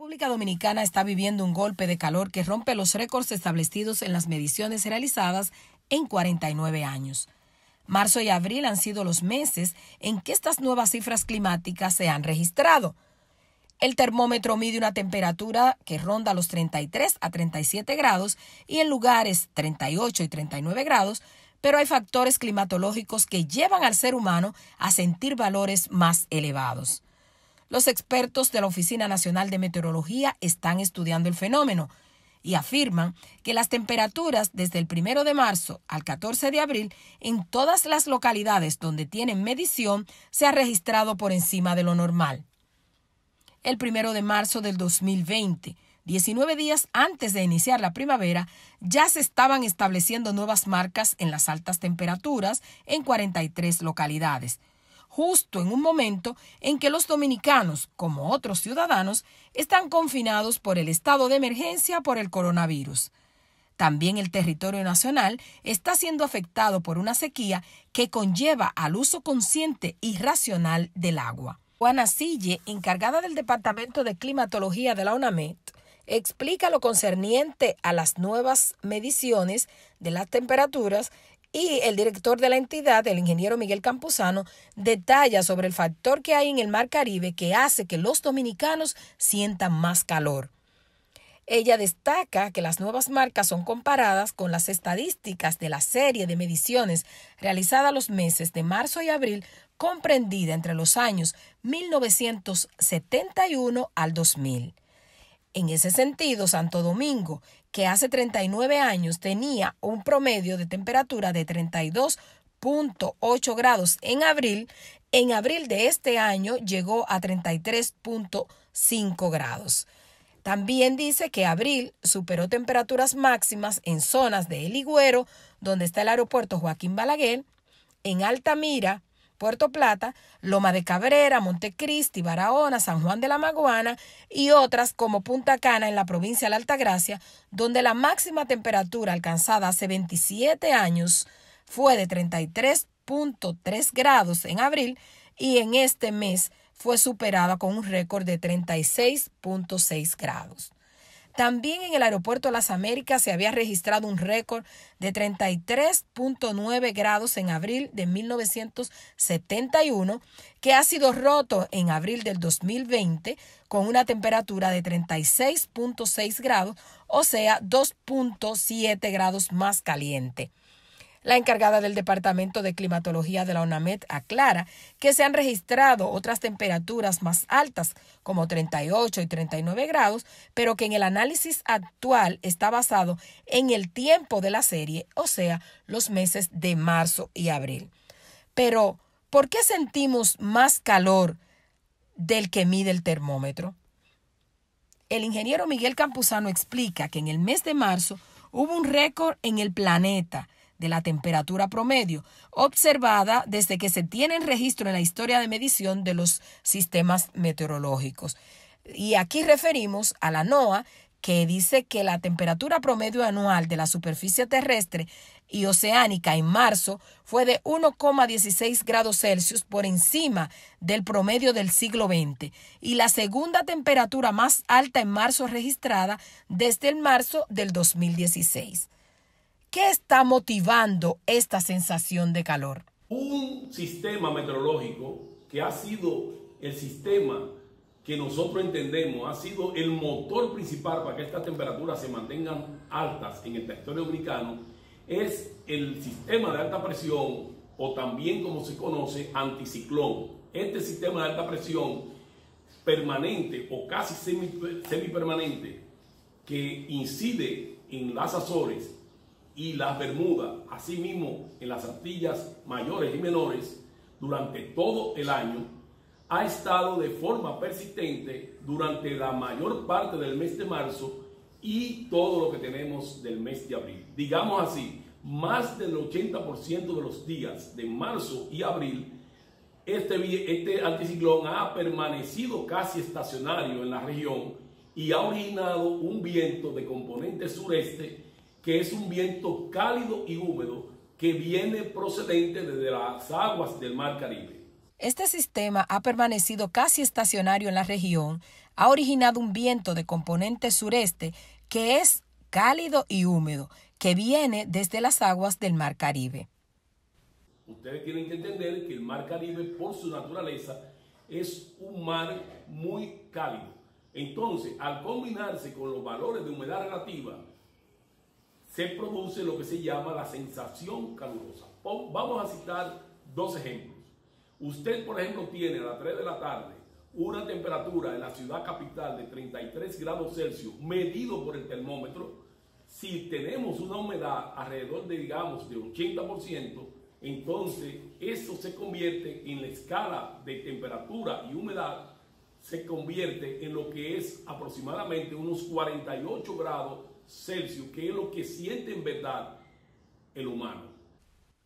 República Dominicana está viviendo un golpe de calor que rompe los récords establecidos en las mediciones realizadas en 49 años. Marzo y abril han sido los meses en que estas nuevas cifras climáticas se han registrado. El termómetro mide una temperatura que ronda los 33 a 37 grados y en lugares 38 y 39 grados, pero hay factores climatológicos que llevan al ser humano a sentir valores más elevados. Los expertos de la Oficina Nacional de Meteorología están estudiando el fenómeno y afirman que las temperaturas desde el 1 de marzo al 14 de abril en todas las localidades donde tienen medición se ha registrado por encima de lo normal. El 1 de marzo del 2020 19 días antes de iniciar la primavera, ya se estaban estableciendo nuevas marcas en las altas temperaturas en 43 localidades, justo en un momento en que los dominicanos, como otros ciudadanos, están confinados por el estado de emergencia por el coronavirus. También el territorio nacional está siendo afectado por una sequía que conlleva al uso consciente y racional del agua. Juana Sille, encargada del Departamento de Climatología de la UNAMED, explica lo concerniente a las nuevas mediciones de las temperaturas y el director de la entidad, el ingeniero Miguel Campuzano, detalla sobre el factor que hay en el Mar Caribe que hace que los dominicanos sientan más calor. Ella destaca que las nuevas marcas son comparadas con las estadísticas de la serie de mediciones realizada los meses de marzo y abril comprendida entre los años 1971 al 2000. En ese sentido, Santo Domingo, que hace 39 años tenía un promedio de temperatura de 32.8 grados en abril, en abril de este año llegó a 33.5 grados. También dice que abril superó temperaturas máximas en zonas de El donde está el aeropuerto Joaquín Balaguer, en Altamira, Puerto Plata, Loma de Cabrera, Montecristi, Barahona, San Juan de la Maguana y otras como Punta Cana en la provincia de la Altagracia, donde la máxima temperatura alcanzada hace 27 años fue de 33.3 grados en abril y en este mes fue superada con un récord de 36.6 grados. También en el aeropuerto las Américas se había registrado un récord de 33.9 grados en abril de 1971, que ha sido roto en abril del 2020 con una temperatura de 36.6 grados, o sea, 2.7 grados más caliente. La encargada del Departamento de Climatología de la UNAMED aclara que se han registrado otras temperaturas más altas, como 38 y 39 grados, pero que en el análisis actual está basado en el tiempo de la serie, o sea, los meses de marzo y abril. Pero, ¿por qué sentimos más calor del que mide el termómetro? El ingeniero Miguel Campuzano explica que en el mes de marzo hubo un récord en el planeta de la temperatura promedio observada desde que se tiene en registro en la historia de medición de los sistemas meteorológicos. Y aquí referimos a la NOAA, que dice que la temperatura promedio anual de la superficie terrestre y oceánica en marzo fue de 1,16 grados Celsius por encima del promedio del siglo XX y la segunda temperatura más alta en marzo registrada desde el marzo del 2016. ¿Qué está motivando esta sensación de calor? Un sistema meteorológico que ha sido el sistema que nosotros entendemos ha sido el motor principal para que estas temperaturas se mantengan altas en el territorio americano, es el sistema de alta presión o también como se conoce anticiclón. Este sistema de alta presión permanente o casi semipermanente que incide en las Azores y las Bermudas, asimismo en las Antillas mayores y menores, durante todo el año, ha estado de forma persistente durante la mayor parte del mes de marzo y todo lo que tenemos del mes de abril. Digamos así, más del 80% de los días de marzo y abril, este, este anticiclón ha permanecido casi estacionario en la región y ha originado un viento de componente sureste que es un viento cálido y húmedo que viene procedente desde las aguas del Mar Caribe. Este sistema ha permanecido casi estacionario en la región, ha originado un viento de componente sureste que es cálido y húmedo, que viene desde las aguas del Mar Caribe. Ustedes tienen que entender que el Mar Caribe, por su naturaleza, es un mar muy cálido. Entonces, al combinarse con los valores de humedad relativa, se produce lo que se llama la sensación calurosa. Vamos a citar dos ejemplos. Usted, por ejemplo, tiene a las 3 de la tarde una temperatura en la ciudad capital de 33 grados Celsius, medido por el termómetro. Si tenemos una humedad alrededor de, digamos, de 80%, entonces eso se convierte en la escala de temperatura y humedad, se convierte en lo que es aproximadamente unos 48 grados Celsius, que es lo que siente en verdad el humano.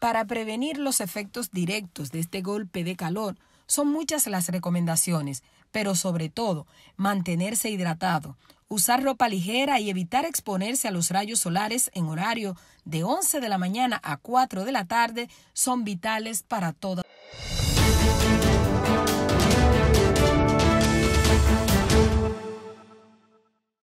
Para prevenir los efectos directos de este golpe de calor, son muchas las recomendaciones, pero sobre todo, mantenerse hidratado, usar ropa ligera y evitar exponerse a los rayos solares en horario de 11 de la mañana a 4 de la tarde son vitales para toda